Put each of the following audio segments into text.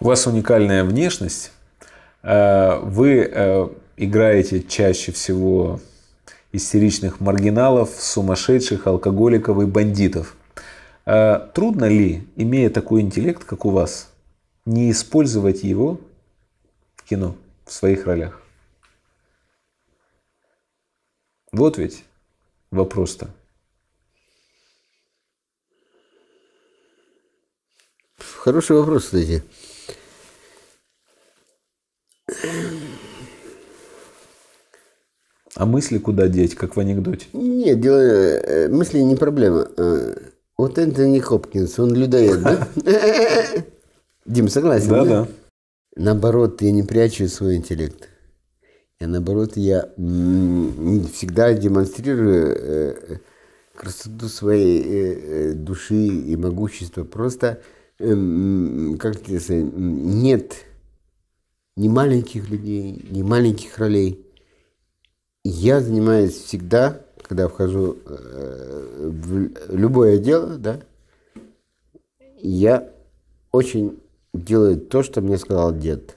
У вас уникальная внешность. Э, вы э, играете чаще всего истеричных маргиналов, сумасшедших, алкоголиков и бандитов. Э, трудно ли, имея такой интеллект, как у вас, не использовать его в кино, в своих ролях? Вот ведь вопрос-то. Хороший вопрос, кстати. А мысли куда деть, как в анекдоте? Нет, дело, э, мысли не проблема. Э, вот Энтони Хопкинс, он людоед, да? Дим, согласен? Да, да. Наоборот, я не прячу свой интеллект. Я, наоборот, я всегда демонстрирую э, красоту своей души и могущества. Просто Эм, как сказать, нет ни маленьких людей, ни маленьких ролей. Я занимаюсь всегда, когда вхожу э, в любое дело, да, я очень делаю то, что мне сказал дед.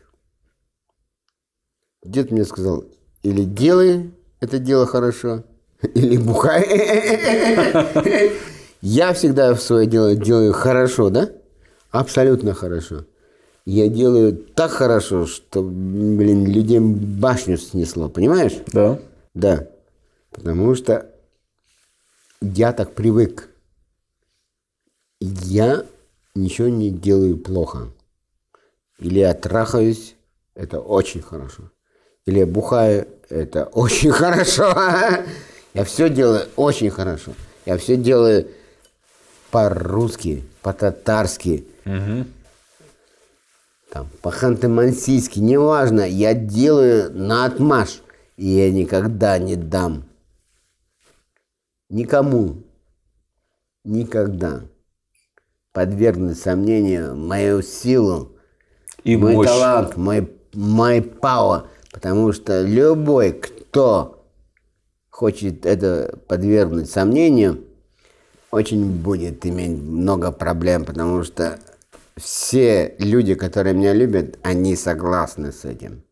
Дед мне сказал, или делай это дело хорошо, или бухай. Я всегда свое дело делаю хорошо, да? Абсолютно хорошо. Я делаю так хорошо, что, блин, людям башню снесло, понимаешь? Да. Да. Потому что я так привык. Я ничего не делаю плохо. Или я трахаюсь, это очень хорошо. Или я бухаю, это очень хорошо. Я все делаю очень хорошо. Я все делаю по-русски, по-татарски, Угу. Там, по-ханты-мансийски, неважно, я делаю на отмаш, и я никогда не дам. Никому. Никогда. Подвергнуть сомнению мою силу, и мой мощь. талант, мой, мой пауэр. Потому что любой, кто хочет это подвергнуть сомнению, очень будет иметь много проблем, потому что все люди, которые меня любят, они согласны с этим.